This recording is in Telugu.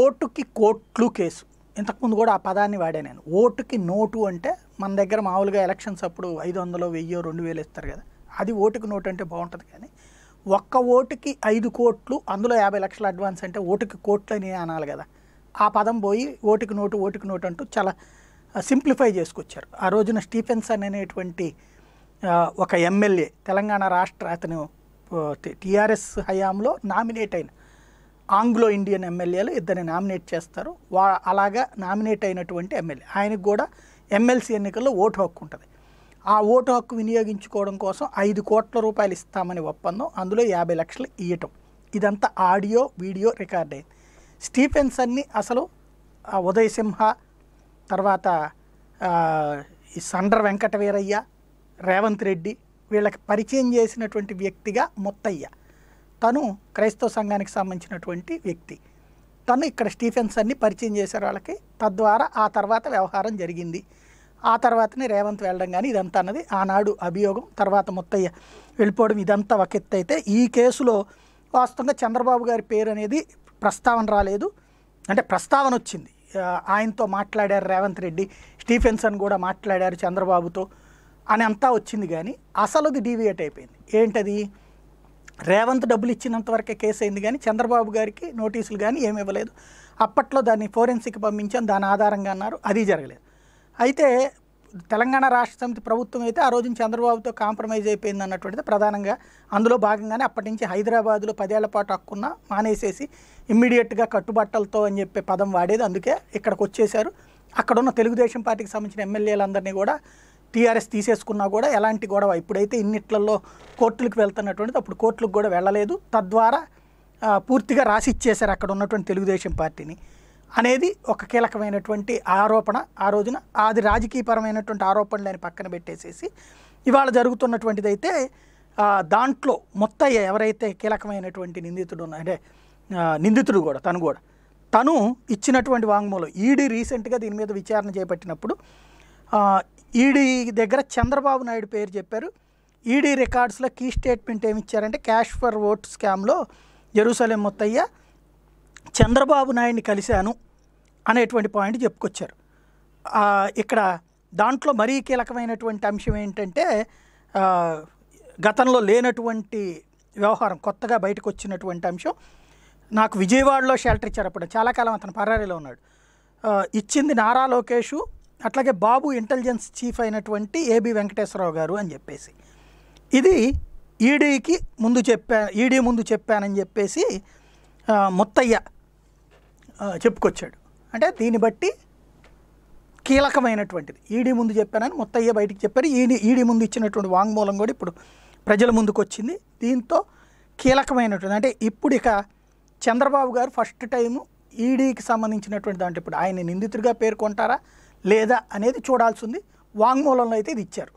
ఓటుకి కోట్లు కేసు ఇంతకుముందు కూడా ఆ పదాన్ని వాడా నేను ఓటుకి నోటు అంటే మన దగ్గర మామూలుగా ఎలక్షన్స్ అప్పుడు ఐదు వందలు వెయ్యో రెండు వేలు ఇస్తారు కదా అది ఓటుకి నోటు అంటే బాగుంటుంది కానీ ఒక్క ఓటుకి ఐదు కోట్లు అందులో యాభై లక్షల అడ్వాన్స్ అంటే ఓటుకి కోట్లు అని అనాలి కదా ఆ పదం పోయి ఓటుకి నోటు ఓటుకి నోటు అంటూ చాలా సింప్లిఫై చేసుకొచ్చారు ఆ రోజున స్టీఫెన్సన్ అనేటువంటి ఒక ఎమ్మెల్యే తెలంగాణ రాష్ట్ర అతను టీఆర్ఎస్ హయాంలో నామినేట్ అయిన ఆంగ్లో ఇండియన్ ఎమ్మెల్యేలు ఇద్దరిని నామినేట్ చేస్తారు వా అలాగా నామినేట్ అయినటువంటి ఎమ్మెల్యే ఆయనకు కూడా ఎమ్మెల్సీ ఎన్నికల్లో ఓటు హక్కు ఉంటుంది ఆ ఓటు హక్కు వినియోగించుకోవడం కోసం ఐదు కోట్ల రూపాయలు ఇస్తామని ఒప్పందం అందులో యాభై లక్షలు ఇవ్వటం ఇదంతా ఆడియో వీడియో రికార్డ్ అయింది స్టీఫెన్సన్ని అసలు ఉదయ్ సింహ తర్వాత ఈ సండ్ర వెంకటవీరయ్య రేవంత్ రెడ్డి వీళ్ళకి పరిచయం చేసినటువంటి వ్యక్తిగా ముత్తయ్య తను క్రైస్తవ సంఘానికి సంబంధించినటువంటి వ్యక్తి తను ఇక్కడ అన్ని పరిచయం చేశారు వాళ్ళకి తద్వారా ఆ తర్వాత వ్యవహారం జరిగింది ఆ తర్వాతనే రేవంత్ వెళ్ళడం కానీ ఇదంతా అన్నది ఆనాడు అభియోగం తర్వాత ముత్తయ్య వెళ్ళిపోవడం ఇదంతా ఒక ఎత్తు అయితే ఈ కేసులో వాస్తవంగా చంద్రబాబు గారి పేరు అనేది ప్రస్తావన రాలేదు అంటే ప్రస్తావన వచ్చింది ఆయనతో మాట్లాడారు రేవంత్ రెడ్డి స్టీఫెన్సన్ కూడా మాట్లాడారు చంద్రబాబుతో అని అంతా వచ్చింది కానీ అది డీవియేట్ అయిపోయింది ఏంటది రేవంత్ డబ్బులు ఇచ్చినంత వరకే కేసు అయింది కానీ చంద్రబాబు గారికి నోటీసులు కానీ ఏమి ఇవ్వలేదు అప్పట్లో దాన్ని ఫోరెన్సిక్ పంపించాం దాని ఆధారంగా అన్నారు అది జరగలేదు అయితే తెలంగాణ రాష్ట్ర సమితి ప్రభుత్వం అయితే ఆ రోజున చంద్రబాబుతో కాంప్రమైజ్ అయిపోయింది అన్నటువంటిది ప్రధానంగా అందులో భాగంగానే అప్పటి నుంచి హైదరాబాద్లో పదేళ్ల పాటు హక్కున్న మానేసేసి ఇమ్మీడియట్గా కట్టుబట్టలతో అని చెప్పే పదం వాడేది అందుకే ఇక్కడికి వచ్చేశారు అక్కడున్న తెలుగుదేశం పార్టీకి సంబంధించిన ఎమ్మెల్యేలందరినీ కూడా టీఆర్ఎస్ తీసేసుకున్నా కూడా ఎలాంటి గొడవ ఇప్పుడైతే ఇన్నిట్లలో కోర్టులకు వెళ్తున్నటువంటిది అప్పుడు కోర్టులకు కూడా వెళ్ళలేదు తద్వారా పూర్తిగా రాసి ఇచ్చేశారు అక్కడ ఉన్నటువంటి తెలుగుదేశం పార్టీని అనేది ఒక కీలకమైనటువంటి ఆరోపణ ఆ రోజున అది రాజకీయపరమైనటువంటి ఆరోపణలని పక్కన పెట్టేసేసి ఇవాళ జరుగుతున్నటువంటిదైతే దాంట్లో మొత్తయ్య ఎవరైతే కీలకమైనటువంటి నిందితుడు అంటే నిందితుడు కూడా తను కూడా తను ఇచ్చినటువంటి వాంగ్మూలం ఈడీ రీసెంట్గా దీని మీద విచారణ చేపట్టినప్పుడు ఈడీ దగ్గర చంద్రబాబు నాయుడు పేరు చెప్పారు ఈడీ రికార్డ్స్లో కీ స్టేట్మెంట్ ఏమి ఇచ్చారంటే క్యాష్ ఫర్ ఓట్ స్కామ్లో జెరూసలేం ముత్తయ్య చంద్రబాబు నాయుడిని కలిశాను అనేటువంటి పాయింట్ చెప్పుకొచ్చారు ఇక్కడ దాంట్లో మరీ కీలకమైనటువంటి అంశం ఏంటంటే గతంలో లేనటువంటి వ్యవహారం కొత్తగా బయటకు వచ్చినటువంటి అంశం నాకు విజయవాడలో షెల్టర్ ఇచ్చారు అప్పుడు చాలా కాలం అతను పరారీలో ఉన్నాడు ఇచ్చింది నారా లోకేషు అట్లాగే బాబు ఇంటెలిజెన్స్ చీఫ్ అయినటువంటి ఏబి వెంకటేశ్వరరావు గారు అని చెప్పేసి ఇది ఈడీకి ముందు చెప్పా ఈడీ ముందు చెప్పానని చెప్పేసి ముత్తయ్య చెప్పుకొచ్చాడు అంటే దీన్ని బట్టి కీలకమైనటువంటిది ఈడీ ముందు చెప్పానని ముత్తయ్య బయటికి చెప్పారు ఈడీ ఈడీ ముందు ఇచ్చినటువంటి వాంగ్మూలం కూడా ఇప్పుడు ప్రజల ముందుకు వచ్చింది దీంతో కీలకమైనటువంటి అంటే ఇప్పుడు ఇక చంద్రబాబు గారు ఫస్ట్ టైము ఈడీకి సంబంధించినటువంటి దాంట్లో ఇప్పుడు ఆయన నిందితుడిగా పేర్కొంటారా లేదా అనేది చూడాల్సి ఉంది వాంగ్మూలంలో అయితే ఇది ఇచ్చారు